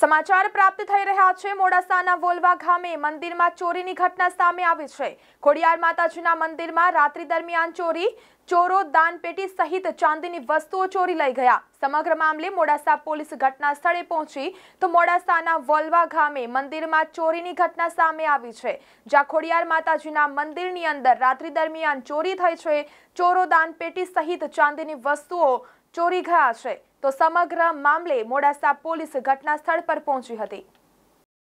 समाचार प्राप्त થઈ રહ્યા છે મોડાસાના વોલવા ગામે મંદિરમાં ચોરીની ઘટના સામે આવી છે ખોડિયાર માતાજીના મંદિરમાં રાત્રિ દરમિયાન ચોરી ચોરો દાન પેટી સહિત ચાંદીની વસ્તુઓ ચોરી લઈ ગયા સમગ્ર મામલે મોડાસા પોલીસ ઘટનાસ્થળે પહોંચી તો મોડાસાના વલવા ગામે મંદિરમાં ચોરીની ઘટના સામે આવી છે જા ખોડિયાર માતાજીના મંદિરની અંદર રાત્રિ દરમિયાન ચોરી થઈ છે ચોરો દાન પેટી સહિત ચાંદીની વસ્તુઓ ચોરી ગયા છે તો સમગ્ર મામલે મોડાસા પોલીસ ઘટના સ્થળ પર પહોંચી હતી